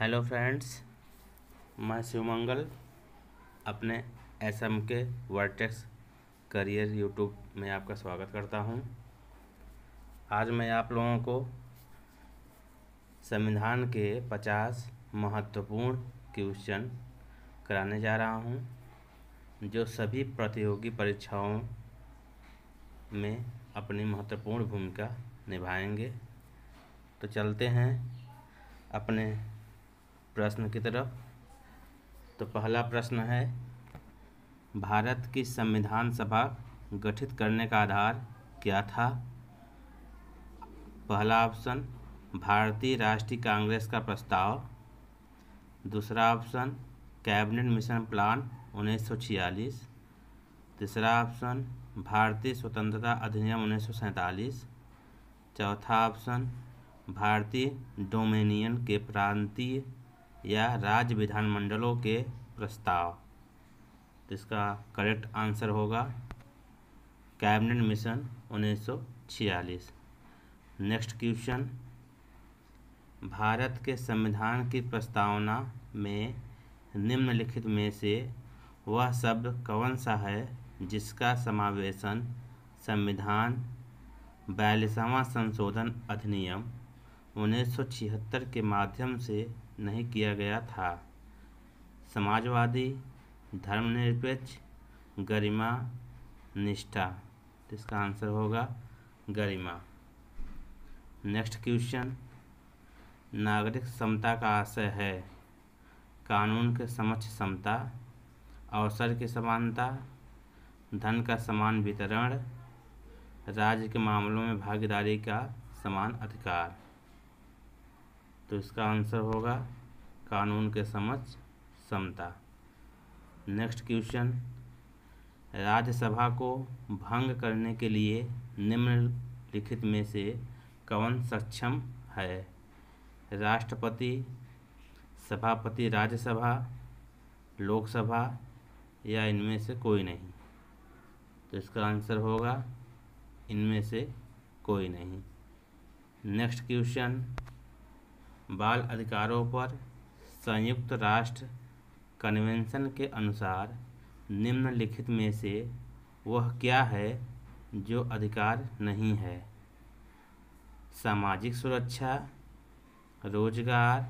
Hello friends मैं शिवमंगल अपने S M K Vertex career YouTube में आपका स्वागत करता हूं आज मैं आप लोगों को संविधान के 50 महत्वपूर्ण क्वेश्चन कराने जा रहा हूं जो सभी प्रतियोगी परीक्षाओं में अपनी महत्वपूर्ण भूमिका निभाएंगे तो चलते हैं अपने प्रश्न की तरफ तो पहला प्रश्न है भारत की संविधान सभा गठित करने का आधार क्या था पहला ऑप्शन भारतीय राष्ट्रीय कांग्रेस का प्रस्ताव दूसरा ऑप्शन कैबिनेट मिशन प्लान 1946 तीसरा ऑप्शन भारतीय स्वतंत्रता अधिनियम उन्नीस चौथा ऑप्शन भारतीय डोमिनियन के प्रांतीय या राज्य विधानमंडलों के प्रस्ताव तो इसका करेक्ट आंसर होगा कैबिनेट मिशन उन्नीस नेक्स्ट क्वेश्चन भारत के संविधान की प्रस्तावना में निम्नलिखित में से वह शब्द कौन सा है जिसका समावेशन संविधान बयालीसवां संशोधन अधिनियम 1976 के माध्यम से नहीं किया गया था समाजवादी धर्मनिरपेक्ष गरिमा निष्ठा तो इसका आंसर होगा गरिमा नेक्स्ट क्वेश्चन नागरिक समता का आशय है कानून के समक्ष समता अवसर की समानता धन का समान वितरण राज्य के मामलों में भागीदारी का समान अधिकार तो इसका आंसर होगा कानून के समझ समता नेक्स्ट क्वेश्चन राज्यसभा को भंग करने के लिए निम्नलिखित में से कौन सक्षम है राष्ट्रपति सभापति राज्यसभा लोकसभा या इनमें से कोई नहीं तो इसका आंसर होगा इनमें से कोई नहीं नेक्स्ट क्वेश्चन बाल अधिकारों पर संयुक्त राष्ट्र कन्वेंशन के अनुसार निम्नलिखित में से वह क्या है जो अधिकार नहीं है सामाजिक सुरक्षा रोजगार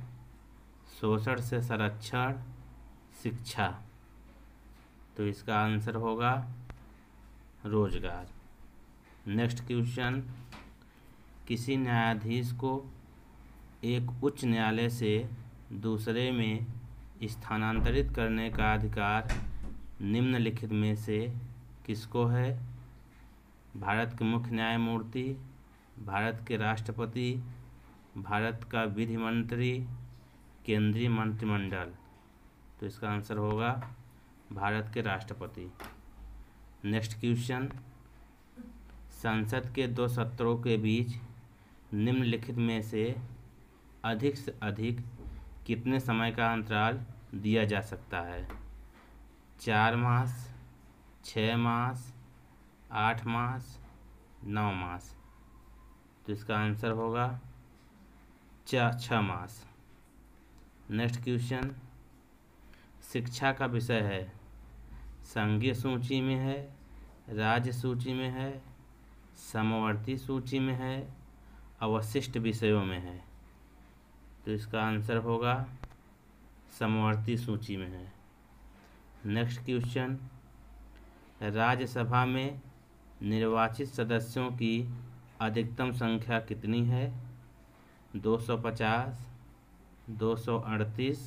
शोषण से संरक्षण शिक्षा तो इसका आंसर होगा रोजगार नेक्स्ट क्वेश्चन किसी न्यायाधीश को एक उच्च न्यायालय से दूसरे में स्थानांतरित करने का अधिकार निम्नलिखित में से किसको है भारत के मुख्य न्यायमूर्ति भारत के राष्ट्रपति भारत का विधि मंत्री केंद्रीय मंत्रिमंडल तो इसका आंसर होगा भारत के राष्ट्रपति नेक्स्ट क्वेश्चन संसद के दो सत्रों के बीच निम्नलिखित में से अधिक से अधिक कितने समय का अंतराल दिया जा सकता है चार मास छः मास आठ मास नौ मास तो इसका आंसर होगा छ मास नेक्स्ट क्वेश्चन शिक्षा का विषय है संघीय सूची में है राज्य सूची में है समवर्ती सूची में है अवशिष्ट विषयों में है तो इसका आंसर होगा समवर्ती सूची में है नेक्स्ट क्वेश्चन राज्यसभा में निर्वाचित सदस्यों की अधिकतम संख्या कितनी है 250, 238,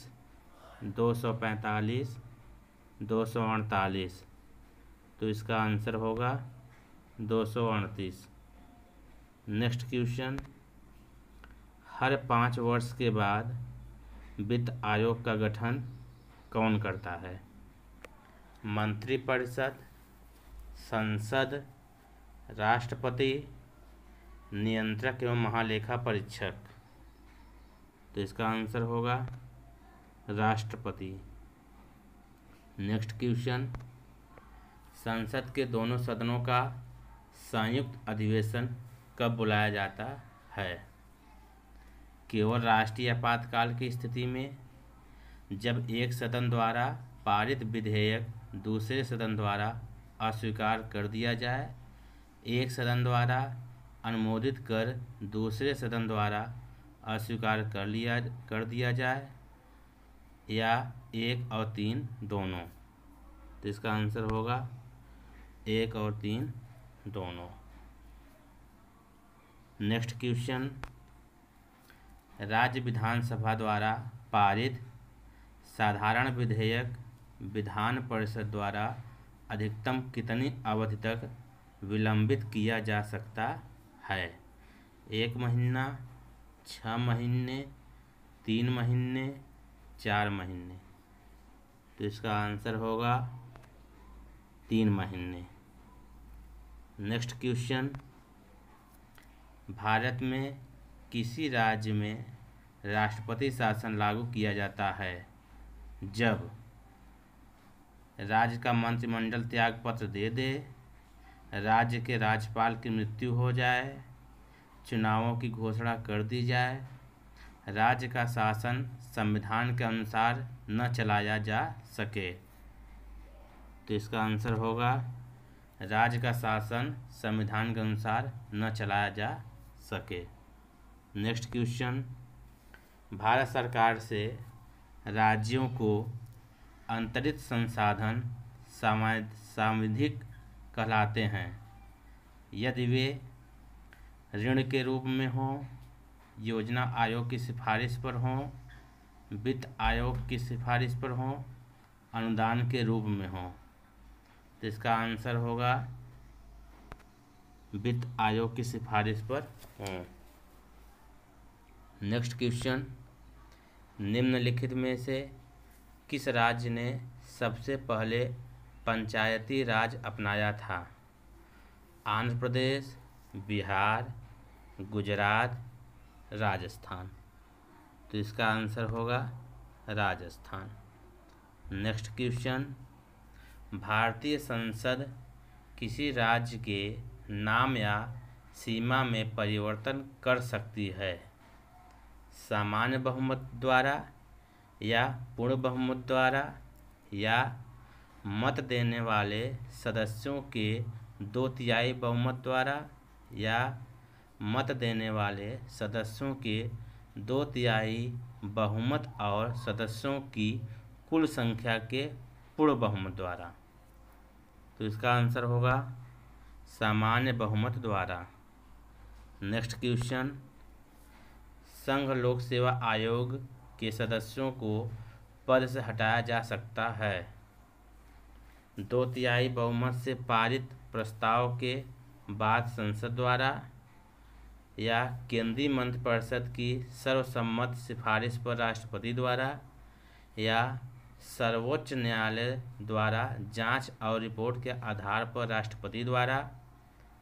245, तो इसका आंसर होगा दो नेक्स्ट क्वेश्चन हर पाँच वर्ष के बाद वित्त आयोग का गठन कौन करता है मंत्रिपरिषद संसद राष्ट्रपति नियंत्रक एवं महालेखा परीक्षक तो इसका आंसर होगा राष्ट्रपति नेक्स्ट क्वेश्चन संसद के दोनों सदनों का संयुक्त अधिवेशन कब बुलाया जाता है केवल राष्ट्रीय आपातकाल की स्थिति में जब एक सदन द्वारा पारित विधेयक दूसरे सदन द्वारा अस्वीकार कर दिया जाए एक सदन द्वारा अनुमोदित कर दूसरे सदन द्वारा अस्वीकार कर लिया कर दिया जाए या एक और तीन दोनों तो इसका आंसर होगा एक और तीन दोनों नेक्स्ट क्वेश्चन राज्य विधानसभा द्वारा पारित साधारण विधेयक विधान परिषद द्वारा अधिकतम कितनी अवधि तक विलंबित किया जा सकता है एक महीना छः महीने तीन महीने चार महीने तो इसका आंसर होगा तीन महीने नेक्स्ट क्वेश्चन भारत में किसी राज्य में राष्ट्रपति शासन लागू किया जाता है जब राज्य का मंत्रिमंडल त्यागपत्र दे दे राज्य के राज्यपाल की मृत्यु हो जाए चुनावों की घोषणा कर दी जाए राज्य का शासन संविधान के अनुसार न चलाया जा सके तो इसका आंसर होगा राज्य का शासन संविधान के अनुसार न चलाया जा सके नेक्स्ट क्वेश्चन भारत सरकार से राज्यों को अंतरित संसाधन सांविधिक कहलाते हैं यदि वे ऋण के रूप में हों योजना आयोग की सिफारिश पर हों वित्त आयोग की सिफारिश पर हों अनुदान के रूप में हों तो इसका आंसर होगा वित्त आयोग की सिफारिश पर हों हम्म। नेक्स्ट क्वेश्चन निम्नलिखित में से किस राज्य ने सबसे पहले पंचायती राज अपनाया था आंध्र प्रदेश बिहार गुजरात राजस्थान तो इसका आंसर होगा राजस्थान नेक्स्ट क्वेश्चन भारतीय संसद किसी राज्य के नाम या सीमा में परिवर्तन कर सकती है सामान्य बहुमत द्वारा या पूर्ण बहुमत द्वारा या मत देने वाले सदस्यों के दो तिहाई बहुमत द्वारा या मत देने वाले सदस्यों के दो तिहाई बहुमत और सदस्यों की कुल संख्या के पूर्ण बहुमत द्वारा तो इसका आंसर होगा सामान्य बहुमत द्वारा नेक्स्ट क्वेश्चन संघ लोक सेवा आयोग के सदस्यों को पद से हटाया जा सकता है दो तिहाई बहुमत से पारित प्रस्ताव के बाद संसद द्वारा या केंद्रीय मंत्रिपरिषद की सर्वसम्मत सिफारिश पर राष्ट्रपति द्वारा या सर्वोच्च न्यायालय द्वारा जांच और रिपोर्ट के आधार पर राष्ट्रपति द्वारा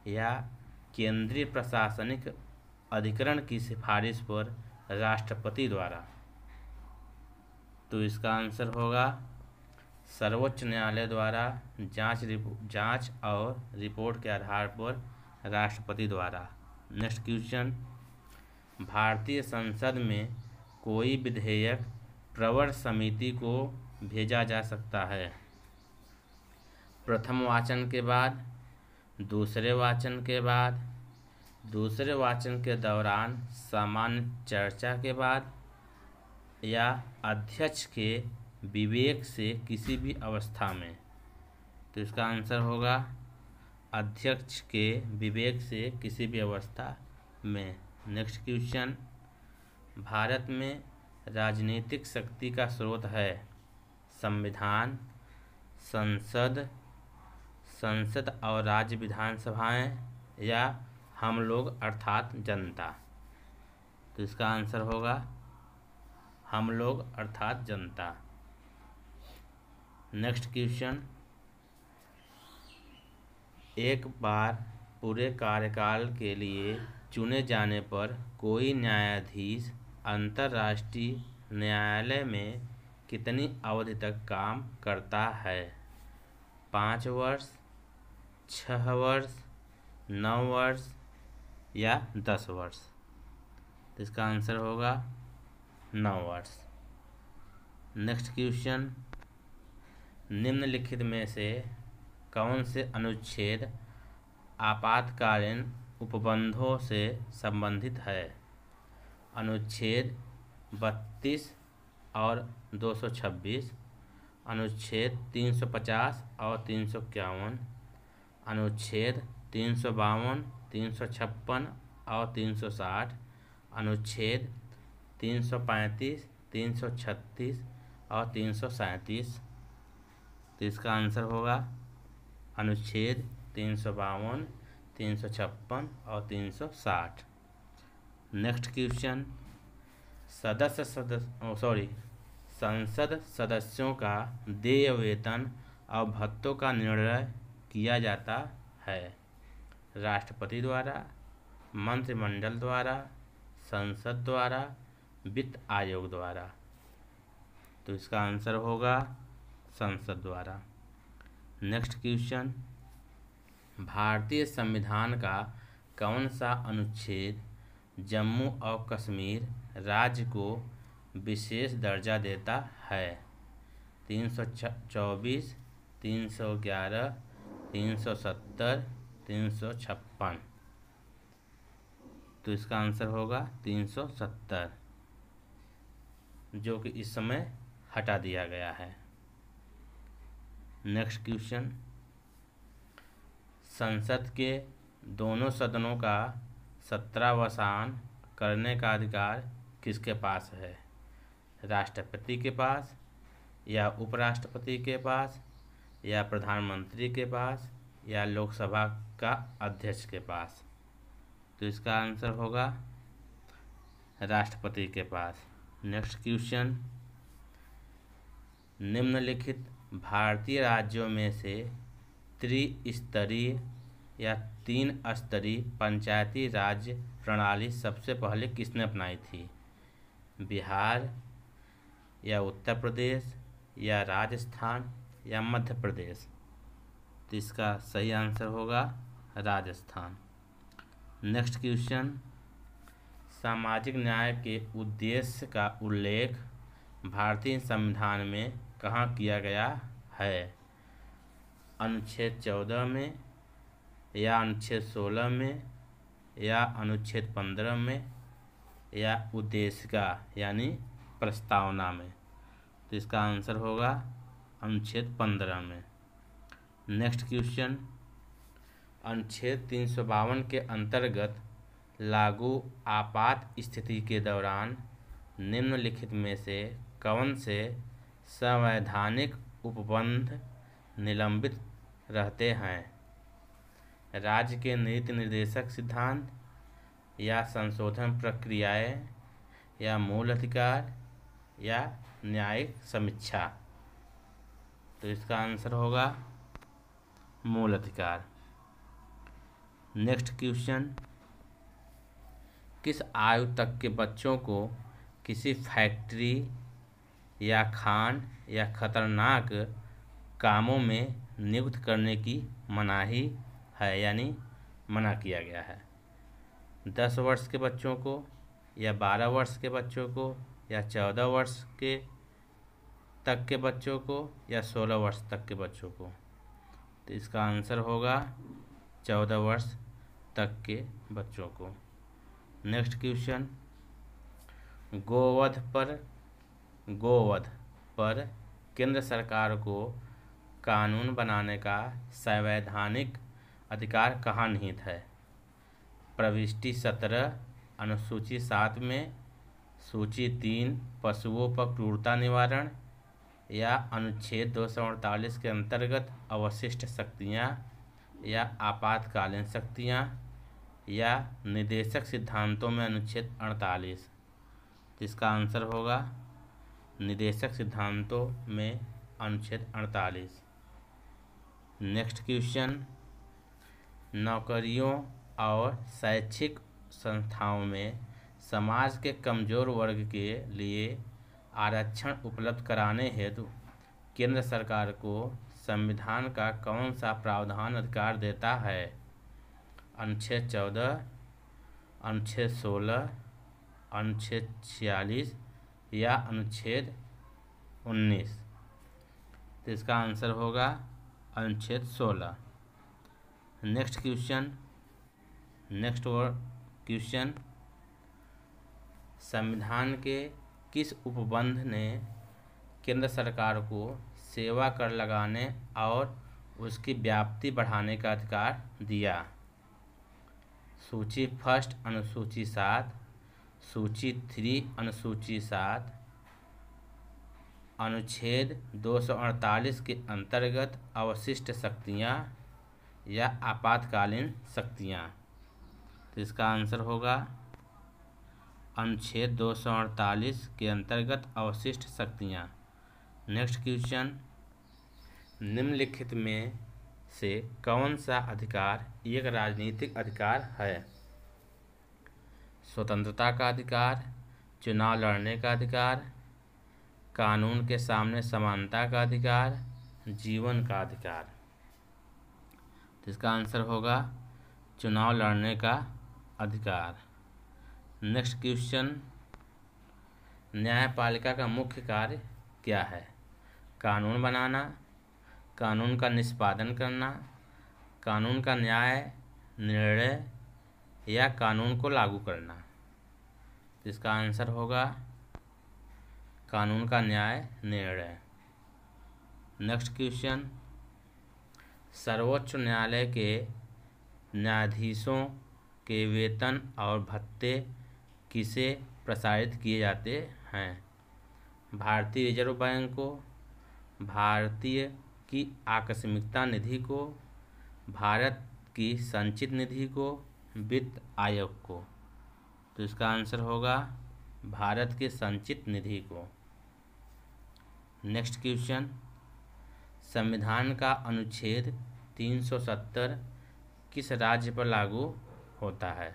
या केंद्रीय प्रशासनिक अधिकरण की सिफारिश पर राष्ट्रपति द्वारा तो इसका आंसर होगा सर्वोच्च न्यायालय द्वारा जांच जांच और रिपोर्ट के आधार पर राष्ट्रपति द्वारा नेक्स्ट क्वेश्चन भारतीय संसद में कोई विधेयक प्रवर समिति को भेजा जा सकता है प्रथम वाचन के बाद दूसरे वाचन के बाद दूसरे वाचन के दौरान सामान्य चर्चा के बाद या अध्यक्ष के विवेक से किसी भी अवस्था में तो इसका आंसर होगा अध्यक्ष के विवेक से किसी भी अवस्था में नेक्स्ट क्वेश्चन भारत में राजनीतिक शक्ति का स्रोत है संविधान संसद संसद और राज्य विधानसभाएं या हम लोग अर्थात जनता तो इसका आंसर होगा हम लोग अर्थात जनता नेक्स्ट क्वेश्चन एक बार पूरे कार्यकाल के लिए चुने जाने पर कोई न्यायाधीश अंतर्राष्ट्रीय न्यायालय में कितनी अवधि तक काम करता है पाँच वर्ष छः वर्ष नौ वर्ष या दस वर्ष तो इसका आंसर होगा नौ वर्ष नेक्स्ट क्वेश्चन निम्नलिखित में से कौन से अनुच्छेद आपातकालीन उपबंधों से संबंधित है अनुच्छेद बत्तीस और 226 अनुच्छेद 350 और तीन अनुच्छेद तीन तीन सौ छप्पन और तीन सौ साठ अनुच्छेद तीन सौ पैंतीस तीन सौ छत्तीस और तीन सौ सैंतीस तो इसका आंसर होगा अनुच्छेद तीन सौ बावन तीन सौ छप्पन और तीन सौ साठ नेक्स्ट क्वेश्चन सदस्य सदस्य सॉरी संसद सदस्यों का देय वेतन और भत्तों का निर्णय किया जाता है राष्ट्रपति द्वारा मंत्रिमंडल द्वारा संसद द्वारा वित्त आयोग द्वारा तो इसका आंसर होगा संसद द्वारा नेक्स्ट क्वेश्चन भारतीय संविधान का कौन सा अनुच्छेद जम्मू और कश्मीर राज्य को विशेष दर्जा देता है तीन सौ चौबीस तीन सौ ग्यारह तीन सौ सत्तर तीन सौ छप्पन तो इसका आंसर होगा तीन सौ सत्तर जो कि इस समय हटा दिया गया है नेक्स्ट क्वेश्चन संसद के दोनों सदनों का सत्रावसान करने का अधिकार किसके पास है राष्ट्रपति के पास या उपराष्ट्रपति के पास या प्रधानमंत्री के पास या लोकसभा का अध्यक्ष के पास तो इसका आंसर होगा राष्ट्रपति के पास नेक्स्ट क्वेश्चन निम्नलिखित भारतीय राज्यों में से त्रिस्तरीय या तीन स्तरीय पंचायती राज प्रणाली सबसे पहले किसने अपनाई थी बिहार या उत्तर प्रदेश या राजस्थान या मध्य प्रदेश तो इसका सही आंसर होगा राजस्थान नेक्स्ट क्वेश्चन सामाजिक न्याय के उद्देश्य का उल्लेख भारतीय संविधान में कहाँ किया गया है अनुच्छेद चौदह में या अनुच्छेद सोलह में या अनुच्छेद पंद्रह में या का यानी प्रस्तावना में तो इसका आंसर होगा अनुच्छेद पंद्रह में नेक्स्ट क्वेश्चन अनुच्छेद तीन सौ बावन के अंतर्गत लागू आपात स्थिति के दौरान निम्नलिखित में से कौन से संवैधानिक उपबंध निलंबित रहते हैं राज्य के नीति निर्देशक सिद्धांत या संशोधन प्रक्रियाएं या मूल अधिकार या न्यायिक समीक्षा तो इसका आंसर होगा मूल अधिकार नेक्स्ट क्वेश्चन किस आयु तक के बच्चों को किसी फैक्ट्री या खान या खतरनाक कामों में नियुक्त करने की मनाही है यानी मना किया गया है दस वर्ष के बच्चों को या बारह वर्ष के बच्चों को या चौदह वर्ष के तक के बच्चों को या सोलह वर्ष तक के बच्चों को तो इसका आंसर होगा चौदह वर्ष तक के बच्चों को नेक्स्ट क्वेश्चन गोवध पर गोवध पर केंद्र सरकार को कानून बनाने का संवैधानिक अधिकार कहाँ निहित है प्रविष्टि सत्रह अनुसूची सात में सूची तीन पशुओं पर क्रूरता निवारण या अनुच्छेद दो के अंतर्गत अवशिष्ट शक्तियाँ या आपातकालीन शक्तियाँ या निदेशक सिद्धांतों में अनुच्छेद अड़तालीस जिसका आंसर होगा निदेशक सिद्धांतों में अनुच्छेद अड़तालीस नेक्स्ट क्वेश्चन नौकरियों और शैक्षिक संस्थाओं में समाज के कमज़ोर वर्ग के लिए आरक्षण उपलब्ध कराने हेतु केंद्र सरकार को संविधान का कौन सा प्रावधान अधिकार देता है अनुच्छेद चौदह अनुच्छेद सोलह अनुच्छेद छियालीस या अनुच्छेद उन्नीस तो इसका आंसर होगा अनुच्छेद सोलह next question next word question संविधान के किस उपबंध ने केंद्र सरकार को सेवा कर लगाने और उसकी व्याप्ति बढ़ाने का अधिकार दिया सूची फर्स्ट अनुसूची सात सूची थ्री अनुसूची सात अनुच्छेद 248 के अंतर्गत अवशिष्ट शक्तियाँ या आपातकालीन शक्तियाँ तो इसका आंसर होगा अनुच्छेद 248 के अंतर्गत अवशिष्ट शक्तियाँ नेक्स्ट क्वेश्चन निम्नलिखित में से कौन सा अधिकार एक राजनीतिक अधिकार है स्वतंत्रता का अधिकार चुनाव लड़ने का अधिकार कानून के सामने समानता का अधिकार जीवन का अधिकार तो इसका आंसर होगा चुनाव लड़ने का अधिकार नेक्स्ट क्वेश्चन न्यायपालिका का मुख्य कार्य क्या है कानून बनाना कानून का निष्पादन करना कानून का न्याय निर्णय या कानून को लागू करना इसका आंसर होगा कानून का न्याय निर्णय नेक्स्ट क्वेश्चन सर्वोच्च न्यायालय के न्यायाधीशों के वेतन और भत्ते किसे प्रसारित किए जाते हैं भारतीय रिजर्व बैंक को भारतीय की आकस्मिकता निधि को भारत की संचित निधि को वित्त आयोग को तो इसका आंसर होगा भारत के संचित निधि को नेक्स्ट क्वेश्चन संविधान का अनुच्छेद 370 किस राज्य पर लागू होता है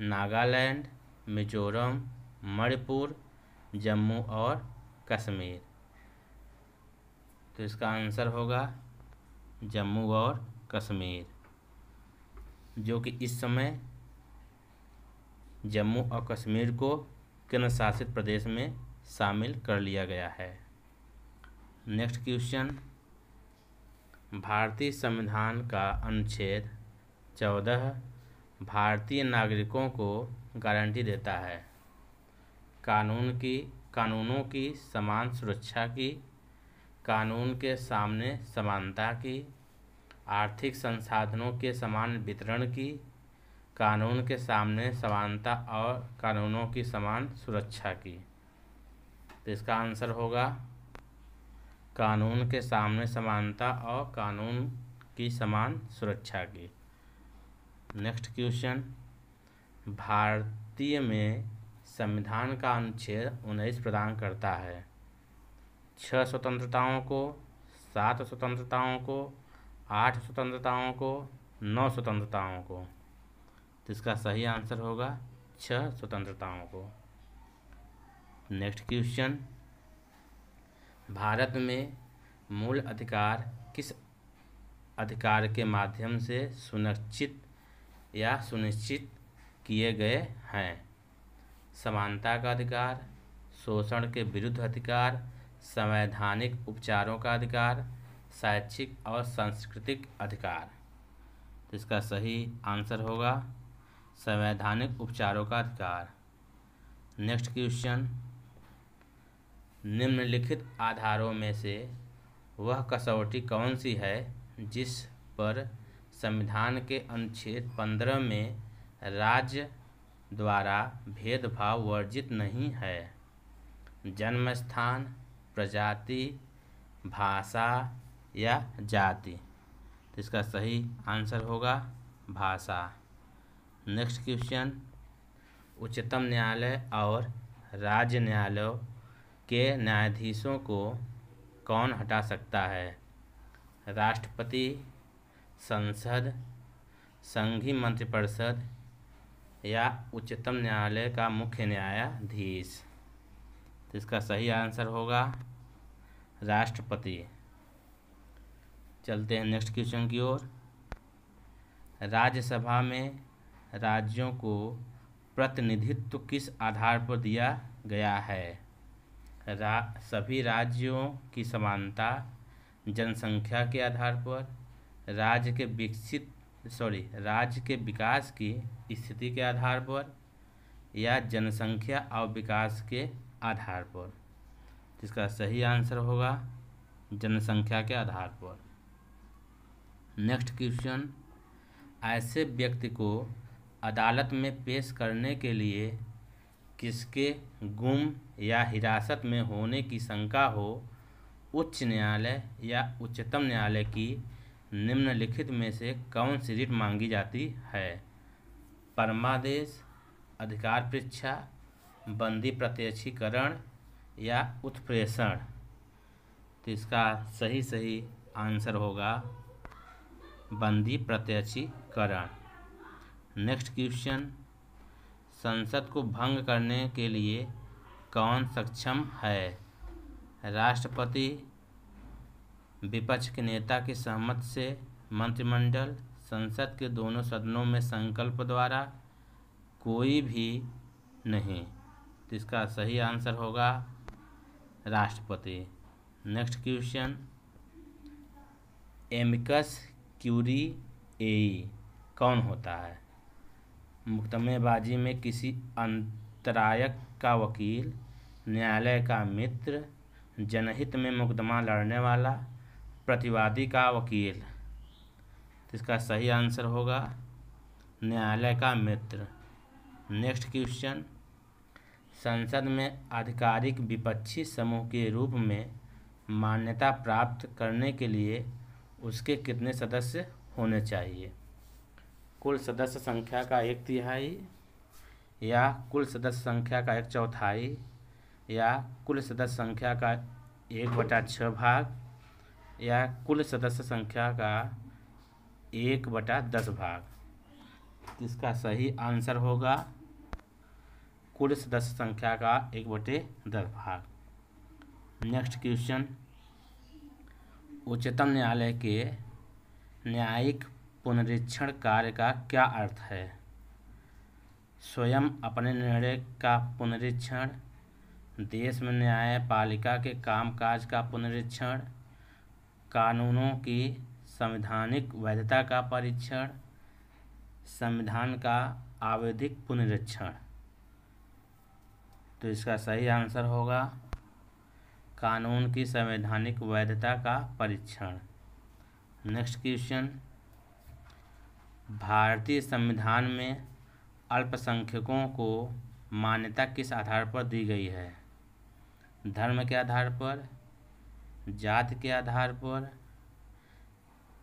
नागालैंड मिजोरम मणिपुर जम्मू और कश्मीर तो इसका आंसर होगा जम्मू और कश्मीर जो कि इस समय जम्मू और कश्मीर को केंद्र शासित प्रदेश में शामिल कर लिया गया है नेक्स्ट क्वेश्चन भारतीय संविधान का अनुच्छेद चौदह भारतीय नागरिकों को गारंटी देता है कानून की कानूनों की समान सुरक्षा की कानून के सामने समानता की आर्थिक संसाधनों के समान वितरण की कानून के सामने समानता और कानूनों की समान सुरक्षा की तो इसका आंसर होगा कानून के सामने समानता और कानून की समान सुरक्षा की नेक्स्ट क्वेश्चन भारतीय में संविधान का अनुच्छेद उन्नीस प्रदान करता है छः स्वतंत्रताओं को सात स्वतंत्रताओं को आठ स्वतंत्रताओं को नौ स्वतंत्रताओं को तो इसका सही आंसर होगा छः स्वतंत्रताओं को नेक्स्ट क्वेश्चन भारत में मूल अधिकार किस अधिकार के माध्यम से सुनिश्चित या सुनिश्चित किए गए हैं समानता का अधिकार शोषण के विरुद्ध अधिकार संवैधानिक उपचारों का अधिकार शैक्षिक और सांस्कृतिक अधिकार तो इसका सही आंसर होगा संवैधानिक उपचारों का अधिकार नेक्स्ट क्वेश्चन निम्नलिखित आधारों में से वह कसौटी कौन सी है जिस पर संविधान के अनुच्छेद पंद्रह में राज्य द्वारा भेदभाव वर्जित नहीं है जन्म स्थान प्रजाति भाषा या जाति तो इसका सही आंसर होगा भाषा नेक्स्ट क्वेश्चन उच्चतम न्यायालय और राज्य न्यायालयों के न्यायाधीशों को कौन हटा सकता है राष्ट्रपति संसद संघीय मंत्रिपरिषद या उच्चतम न्यायालय का मुख्य न्यायाधीश तो इसका सही आंसर होगा राष्ट्रपति चलते हैं नेक्स्ट क्वेश्चन की ओर राज्यसभा में राज्यों को प्रतिनिधित्व किस आधार पर दिया गया है रा, सभी राज्यों की समानता जनसंख्या के आधार पर राज्य के विकसित सॉरी राज्य के विकास की स्थिति के आधार पर या जनसंख्या और विकास के आधार पर जिसका सही आंसर होगा जनसंख्या के आधार पर नेक्स्ट क्वेश्चन ऐसे व्यक्ति को अदालत में पेश करने के लिए किसके गुम या हिरासत में होने की शंका हो उच्च न्यायालय या उच्चतम न्यायालय की निम्नलिखित में से कौन सी रिट मांगी जाती है परमादेश अधिकार परीक्षा बंदी प्रत्यक्षीकरण या उत्प्रेषण तो इसका सही सही आंसर होगा बंदी प्रत्यक्षीकरण नेक्स्ट क्वेश्चन संसद को भंग करने के लिए कौन सक्षम है राष्ट्रपति विपक्ष के नेता के सहमत से मंत्रिमंडल संसद के दोनों सदनों में संकल्प द्वारा कोई भी नहीं तो इसका सही आंसर होगा राष्ट्रपति नेक्स्ट क्वेश्चन एमिकस क्यूरी ए कौन होता है मुकदमेबाजी में किसी अंतरायक का वकील न्यायालय का मित्र जनहित में मुकदमा लड़ने वाला प्रतिवादी का वकील तो इसका सही आंसर होगा न्यायालय का मित्र नेक्स्ट क्वेश्चन संसद में आधिकारिक विपक्षी समूह के रूप में मान्यता प्राप्त करने के लिए उसके कितने सदस्य होने चाहिए कुल सदस्य संख्या का एक तिहाई या कुल सदस्य संख्या का एक चौथाई या कुल सदस्य संख्या का एक बटा छः भाग या कुल सदस्य संख्या का एक बटा दस भाग इसका सही आंसर होगा कुल सदस्य संख्या का एक बटे दस भाग नेक्स्ट क्वेश्चन उच्चतम न्यायालय के न्यायिक पुनरीक्षण कार्य का क्या अर्थ है स्वयं अपने निर्णय का पुनरीक्षण देश में न्यायपालिका के कामकाज का पुनरीक्षण कानूनों की संवैधानिक वैधता का परीक्षण संविधान का आवेदिक पुनरीक्षण तो इसका सही आंसर होगा कानून की संवैधानिक वैधता का परीक्षण नेक्स्ट क्वेश्चन भारतीय संविधान में अल्पसंख्यकों को मान्यता किस आधार पर दी गई है धर्म के आधार पर जात के आधार पर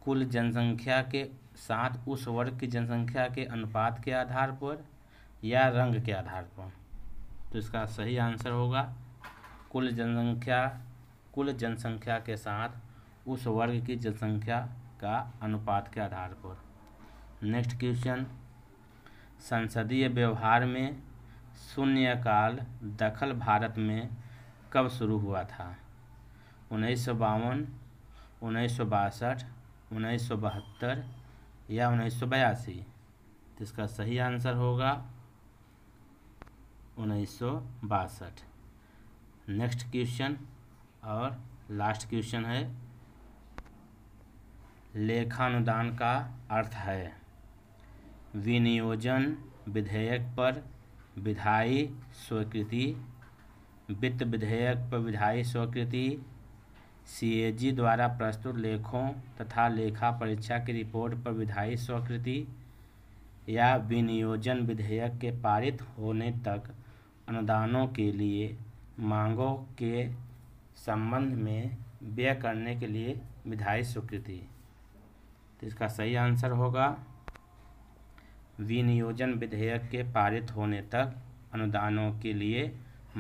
कुल जनसंख्या के साथ उस वर्ग की जनसंख्या के अनुपात के आधार पर या रंग के आधार पर तो इसका सही आंसर होगा कुल जनसंख्या कुल जनसंख्या के साथ उस वर्ग की जनसंख्या का अनुपात के आधार पर नेक्स्ट क्वेश्चन संसदीय व्यवहार में शून्यकाल दखल भारत में कब शुरू हुआ था उन्नीस सौ बावन उन्नीस सौ बासठ उन्नीस सौ बहत्तर या उन्नीस सौ बयासी तो इसका सही आंसर होगा उन्नीस नेक्स्ट क्वेश्चन और लास्ट क्वेश्चन है लेखानुदान का अर्थ है विनियोजन विधेयक पर विधायी स्वीकृति वित्त विधेयक पर विधायी स्वीकृति सीएजी द्वारा प्रस्तुत लेखों तथा लेखा परीक्षा की रिपोर्ट पर विधायी स्वीकृति या विनियोजन विधेयक के पारित होने तक अनुदानों के लिए मांगों के संबंध में व्यय करने के लिए विधायी स्वीकृति तो इसका सही आंसर होगा विनियोजन विधेयक के पारित होने तक अनुदानों के लिए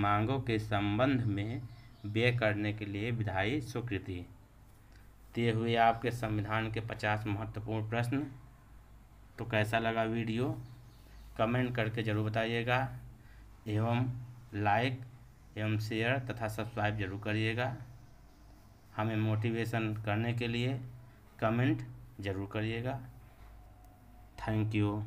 मांगों के संबंध में व्यय करने के लिए विधायी स्वीकृति दिए हुए आपके संविधान के पचास महत्वपूर्ण प्रश्न तो कैसा लगा वीडियो कमेंट करके ज़रूर बताइएगा एवं लाइक एवं शेयर तथा सब्सक्राइब जरूर करिएगा हमें मोटिवेशन करने के लिए कमेंट ज़रूर करिएगा थैंक यू